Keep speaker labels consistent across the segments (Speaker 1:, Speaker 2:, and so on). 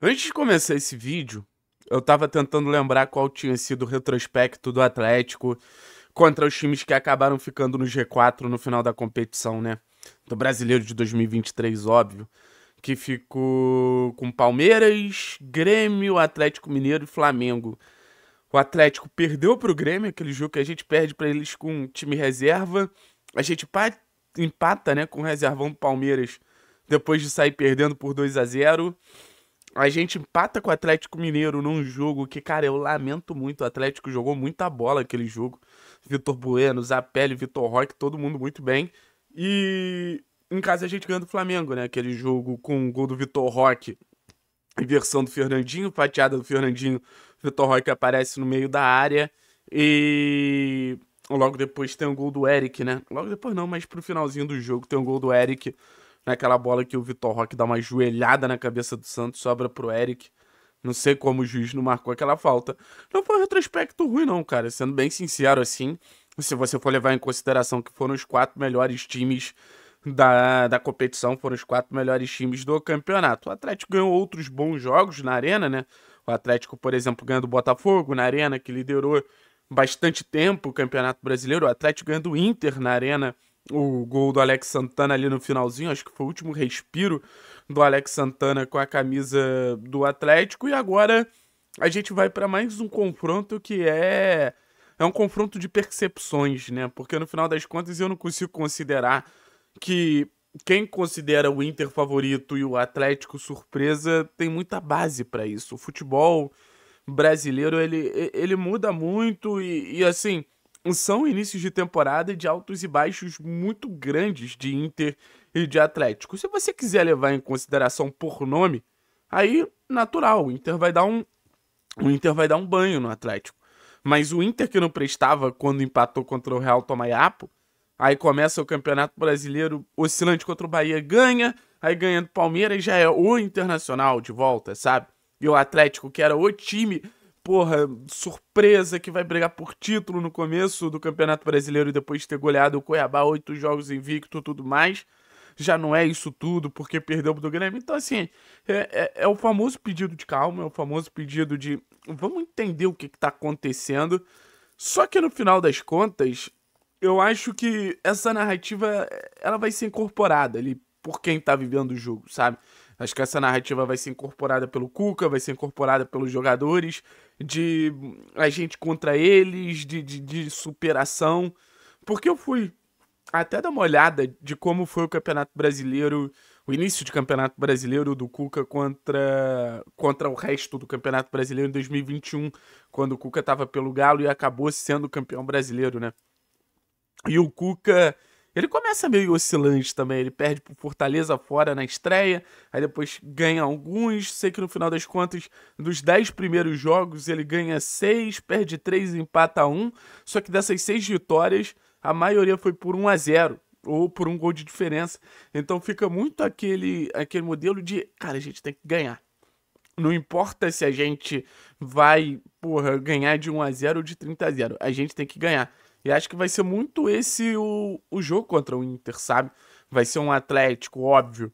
Speaker 1: Antes de começar esse vídeo, eu tava tentando lembrar qual tinha sido o retrospecto do Atlético contra os times que acabaram ficando no G4 no final da competição, né? Do Brasileiro de 2023, óbvio. Que ficou com Palmeiras, Grêmio, Atlético Mineiro e Flamengo. O Atlético perdeu pro Grêmio, aquele jogo que a gente perde para eles com time reserva. A gente empata, né, com o reservão do Palmeiras depois de sair perdendo por 2 a 0 a gente empata com o Atlético Mineiro num jogo que, cara, eu lamento muito. O Atlético jogou muita bola aquele jogo. Vitor Bueno, Zapelli, Vitor Roque, todo mundo muito bem. E em casa a gente ganha do Flamengo, né? Aquele jogo com o gol do Vitor Roque, inversão do Fernandinho, fatiada do Fernandinho. Vitor Roque aparece no meio da área. E logo depois tem o um gol do Eric, né? Logo depois não, mas pro finalzinho do jogo tem o um gol do Eric Naquela né, bola que o Vitor Roque dá uma joelhada na cabeça do Santos, sobra pro Eric. Não sei como o juiz não marcou aquela falta. Não foi um retrospecto ruim, não, cara. Sendo bem sincero assim, se você for levar em consideração que foram os quatro melhores times da, da competição, foram os quatro melhores times do campeonato. O Atlético ganhou outros bons jogos na arena, né? O Atlético, por exemplo, ganhando o Botafogo na arena, que liderou bastante tempo o Campeonato Brasileiro. O Atlético ganhando o Inter na arena, o gol do Alex Santana ali no finalzinho, acho que foi o último respiro do Alex Santana com a camisa do Atlético. E agora a gente vai para mais um confronto que é é um confronto de percepções, né? Porque no final das contas eu não consigo considerar que quem considera o Inter favorito e o Atlético surpresa tem muita base para isso. O futebol brasileiro ele, ele muda muito e, e assim são inícios de temporada de altos e baixos muito grandes de Inter e de Atlético. Se você quiser levar em consideração por nome, aí natural, o Inter vai dar um o Inter vai dar um banho no Atlético. Mas o Inter que não prestava quando empatou contra o Real Tomaiapo, aí começa o Campeonato Brasileiro oscilante contra o Bahia, ganha, aí ganha do Palmeiras já é o Internacional de volta, sabe? E o Atlético que era o time porra, surpresa que vai brigar por título no começo do Campeonato Brasileiro depois de ter goleado o Cuiabá, oito jogos invicto tudo mais. Já não é isso tudo, porque perdeu pro Grêmio. Então, assim, é, é, é o famoso pedido de calma, é o famoso pedido de vamos entender o que, está acontecendo. Só que no final das contas, eu acho que essa narrativa ela vai ser incorporada ali por quem está vivendo o jogo, sabe? Acho que essa narrativa vai ser incorporada pelo Cuca, vai ser incorporada pelos jogadores, de a gente contra eles, de, de, de superação. Porque eu fui até dar uma olhada de como foi o Campeonato Brasileiro, o início de Campeonato Brasileiro do Cuca contra, contra o resto do Campeonato Brasileiro em 2021, quando o Cuca estava pelo Galo e acabou sendo campeão brasileiro, né? E o Cuca ele começa meio oscilante também, ele perde pro Fortaleza fora na estreia, aí depois ganha alguns, sei que no final das contas, dos 10 primeiros jogos, ele ganha 6, perde 3 empata 1, só que dessas 6 vitórias, a maioria foi por 1 a 0 ou por um gol de diferença. Então fica muito aquele, aquele modelo de, cara, a gente tem que ganhar. Não importa se a gente vai, porra, ganhar de 1 a 0 ou de 30 a 0. A gente tem que ganhar. E acho que vai ser muito esse o, o jogo contra o Inter, sabe? Vai ser um Atlético, óbvio,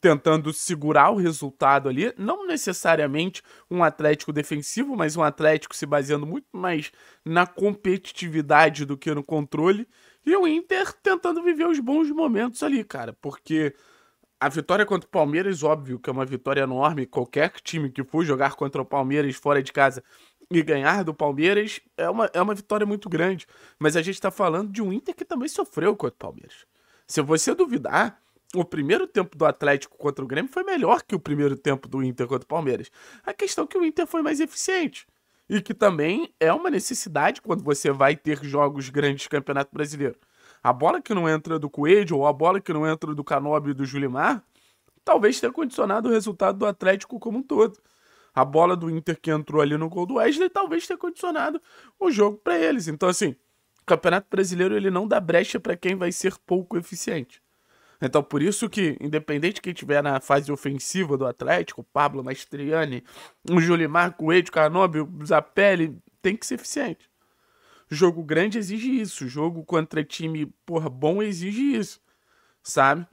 Speaker 1: tentando segurar o resultado ali. Não necessariamente um Atlético defensivo, mas um Atlético se baseando muito mais na competitividade do que no controle. E o Inter tentando viver os bons momentos ali, cara, porque a vitória contra o Palmeiras, óbvio que é uma vitória enorme. Qualquer time que for jogar contra o Palmeiras fora de casa e ganhar do Palmeiras é uma, é uma vitória muito grande. Mas a gente está falando de um Inter que também sofreu contra o Palmeiras. Se você duvidar, o primeiro tempo do Atlético contra o Grêmio foi melhor que o primeiro tempo do Inter contra o Palmeiras. A questão é que o Inter foi mais eficiente. E que também é uma necessidade quando você vai ter jogos grandes de Campeonato Brasileiro. A bola que não entra do Coelho ou a bola que não entra do Canobi e do Julimar talvez tenha condicionado o resultado do Atlético como um todo. A bola do Inter que entrou ali no gol do Wesley talvez tenha condicionado o jogo para eles. Então, assim, o Campeonato Brasileiro ele não dá brecha para quem vai ser pouco eficiente. Então, por isso que, independente de quem tiver na fase ofensiva do Atlético, Pablo Mastriani, o Julimar, Coelho, o Zapelli, tem que ser eficiente. Jogo grande exige isso. Jogo contra time porra bom exige isso, sabe?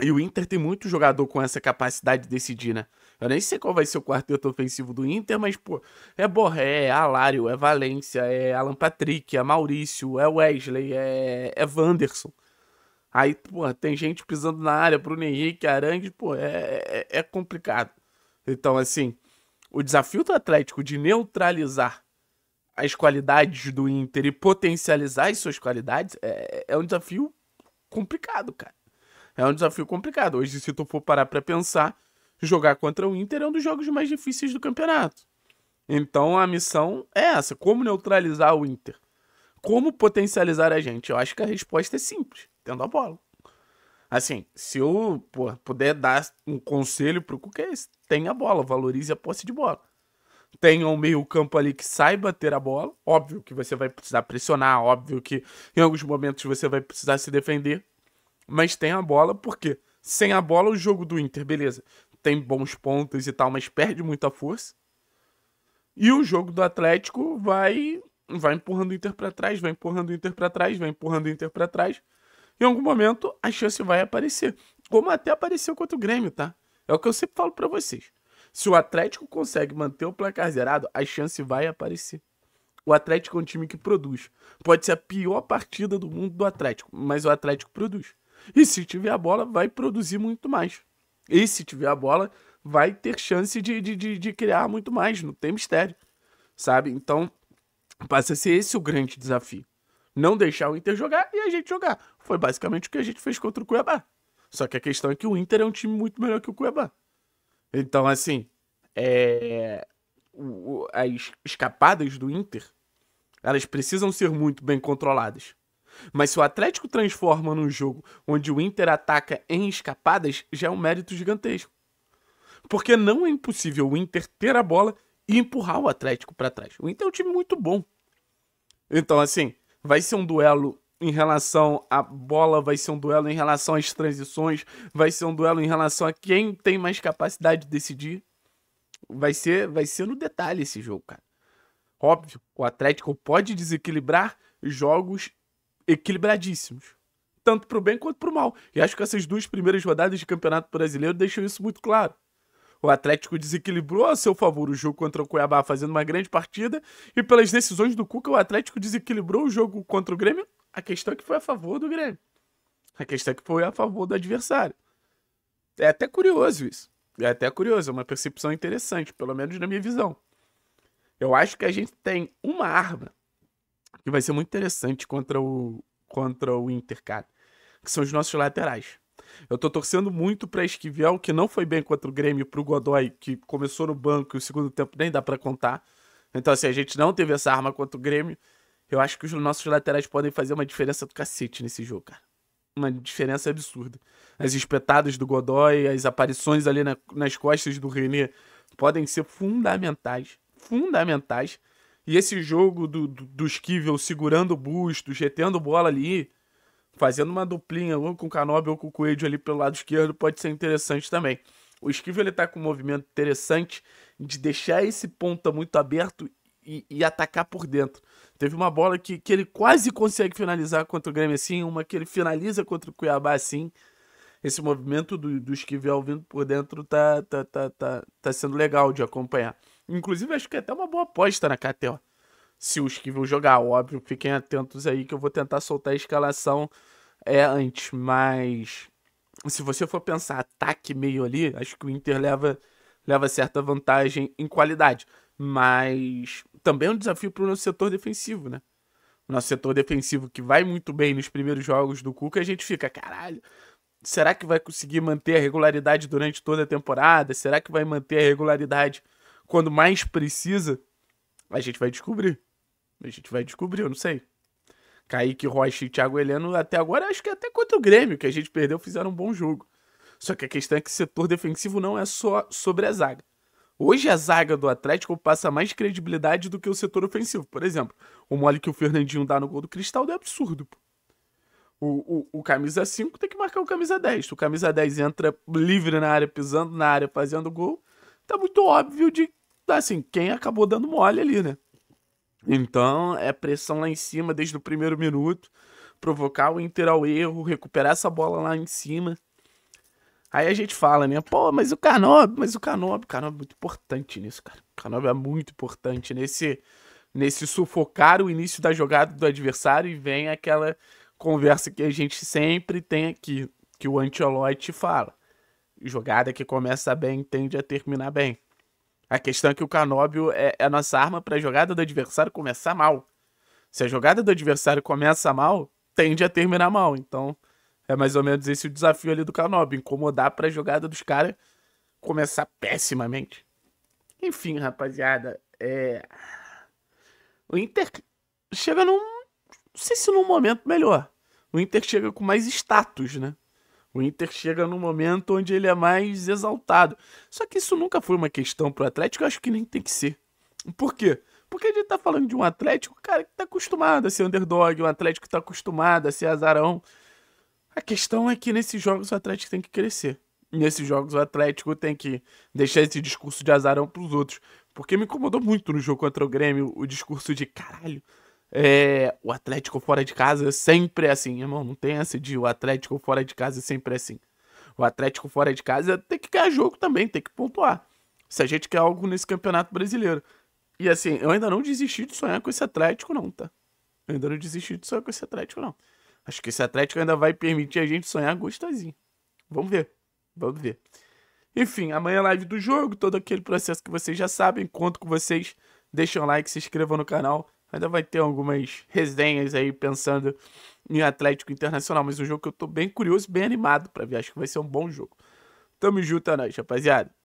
Speaker 1: E o Inter tem muito jogador com essa capacidade de decidir, né? Eu nem sei qual vai ser o quarteto ofensivo do Inter, mas, pô, é Borré, é Alário, é Valência, é Alan Patrick, é Maurício, é Wesley, é, é Wanderson. Aí, pô, tem gente pisando na área, Bruno Henrique, Arangues, pô, é, é, é complicado. Então, assim, o desafio do Atlético de neutralizar as qualidades do Inter e potencializar as suas qualidades é, é um desafio complicado, cara. É um desafio complicado. Hoje, se tu for parar pra pensar, jogar contra o Inter é um dos jogos mais difíceis do campeonato. Então a missão é essa: como neutralizar o Inter? Como potencializar a gente? Eu acho que a resposta é simples: tendo a bola. Assim, se eu puder dar um conselho para o é tenha a bola, valorize a posse de bola. Tenha um meio-campo ali que saiba ter a bola. Óbvio que você vai precisar pressionar, óbvio que em alguns momentos você vai precisar se defender. Mas tenha a bola, porque sem a bola o jogo do Inter, beleza tem bons pontos e tal, mas perde muita força. E o jogo do Atlético vai vai empurrando o Inter para trás, vai empurrando o Inter para trás, vai empurrando o Inter para trás. Em algum momento a chance vai aparecer, como até apareceu contra o Grêmio, tá? É o que eu sempre falo para vocês. Se o Atlético consegue manter o placar zerado, a chance vai aparecer. O Atlético é um time que produz. Pode ser a pior partida do mundo do Atlético, mas o Atlético produz. E se tiver a bola, vai produzir muito mais. E se tiver a bola, vai ter chance de, de, de, de criar muito mais, não tem mistério, sabe? Então, passa a ser esse o grande desafio. Não deixar o Inter jogar e a gente jogar. Foi basicamente o que a gente fez contra o Cuiabá. Só que a questão é que o Inter é um time muito melhor que o Cuiabá. Então, assim, é... as escapadas do Inter, elas precisam ser muito bem controladas. Mas se o Atlético transforma num jogo onde o Inter ataca em escapadas, já é um mérito gigantesco. Porque não é impossível o Inter ter a bola e empurrar o Atlético para trás. O Inter é um time muito bom. Então, assim, vai ser um duelo em relação à bola, vai ser um duelo em relação às transições, vai ser um duelo em relação a quem tem mais capacidade de decidir. Vai ser, vai ser no detalhe esse jogo, cara. Óbvio, o Atlético pode desequilibrar jogos equilibradíssimos tanto para o bem quanto para o mal. E acho que essas duas primeiras rodadas de Campeonato Brasileiro deixam isso muito claro. O Atlético desequilibrou a seu favor o jogo contra o Cuiabá, fazendo uma grande partida, e pelas decisões do Cuca, o Atlético desequilibrou o jogo contra o Grêmio. A questão é que foi a favor do Grêmio. A questão é que foi a favor do adversário. É até curioso isso. É até curioso, é uma percepção interessante, pelo menos na minha visão. Eu acho que a gente tem uma arma que vai ser muito interessante contra o, contra o Inter, cara, que são os nossos laterais. Eu tô torcendo muito pra Esquivel, que não foi bem contra o Grêmio, pro Godoy, que começou no banco e o segundo tempo nem dá para contar. Então, assim, a gente não teve essa arma contra o Grêmio. Eu acho que os nossos laterais podem fazer uma diferença do cacete nesse jogo, cara. Uma diferença absurda. As espetadas do Godoy, as aparições ali na, nas costas do René podem ser fundamentais. Fundamentais e esse jogo do, do, do Esquivel segurando o busto, getendo bola ali, fazendo uma duplinha ou com o Canobi ou com o Coelho ali pelo lado esquerdo pode ser interessante também. O Esquivel ele tá com um movimento interessante de deixar esse ponta muito aberto e, e atacar por dentro. Teve uma bola que, que ele quase consegue finalizar contra o Grêmio assim, uma que ele finaliza contra o Cuiabá assim. Esse movimento do, do Esquivel vindo por dentro tá, tá, tá, tá, tá sendo legal de acompanhar. Inclusive, acho que é até uma boa aposta na KTO. Se os que vão jogar, óbvio, fiquem atentos aí que eu vou tentar soltar a escalação é, antes. Mas se você for pensar ataque meio ali, acho que o Inter leva, leva certa vantagem em qualidade. Mas também é um desafio para o nosso setor defensivo, né? O nosso setor defensivo que vai muito bem nos primeiros jogos do Cuca, a gente fica, caralho, será que vai conseguir manter a regularidade durante toda a temporada? Será que vai manter a regularidade quando mais precisa, a gente vai descobrir. A gente vai descobrir, eu não sei. Kaique, Rocha e Thiago Heleno, até agora, acho que até contra o Grêmio, que a gente perdeu, fizeram um bom jogo. Só que a questão é que setor defensivo não é só sobre a zaga. Hoje a zaga do Atlético passa mais credibilidade do que o setor ofensivo. Por exemplo, o mole que o Fernandinho dá no gol do Cristal é absurdo. O, o, o camisa 5 tem que marcar o camisa 10. O camisa 10 entra livre na área, pisando na área, fazendo gol. Tá muito óbvio de assim, quem acabou dando mole ali, né? Então, é pressão lá em cima desde o primeiro minuto, provocar o Inter ao erro, recuperar essa bola lá em cima. Aí a gente fala, né? Pô, mas o Canobi, mas o Canobi, o é muito importante nisso, cara. O Canobi é muito importante nesse nesse sufocar o início da jogada do adversário e vem aquela conversa que a gente sempre tem aqui, que o Ancelotti fala. Jogada que começa bem tende a terminar bem. A questão é que o Canóbio é, é a nossa arma para a jogada do adversário começar mal. Se a jogada do adversário começa mal, tende a terminar mal. Então, é mais ou menos esse o desafio ali do Canóbio, incomodar para a jogada dos caras começar pessimamente. Enfim, rapaziada, é... o Inter chega num, não sei se num momento melhor. O Inter chega com mais status, né? O Inter chega num momento onde ele é mais exaltado. Só que isso nunca foi uma questão pro Atlético, eu acho que nem tem que ser. Por quê? Porque a gente tá falando de um Atlético, cara, que tá acostumado a ser underdog, um Atlético que tá acostumado a ser azarão. A questão é que nesses jogos o Atlético tem que crescer. Nesses jogos o Atlético tem que deixar esse discurso de azarão pros outros. Porque me incomodou muito no jogo contra o Grêmio o discurso de caralho, é, o Atlético fora de casa é sempre é assim, irmão. Não tem essa de o Atlético fora de casa é sempre é assim. O Atlético fora de casa tem que ganhar jogo também, tem que pontuar. Se a gente quer algo nesse campeonato brasileiro. E assim, eu ainda não desisti de sonhar com esse Atlético, não, tá? Eu ainda não desisti de sonhar com esse Atlético, não. Acho que esse Atlético ainda vai permitir a gente sonhar gostosinho. Vamos ver. Vamos ver. Enfim, amanhã é live do jogo, todo aquele processo que vocês já sabem. Conto com vocês. Deixem um like, se inscrevam no canal. Ainda vai ter algumas resenhas aí pensando em Atlético Internacional, mas um jogo que eu tô bem curioso, bem animado para ver. Acho que vai ser um bom jogo. Tamo junto, é nóis, rapaziada.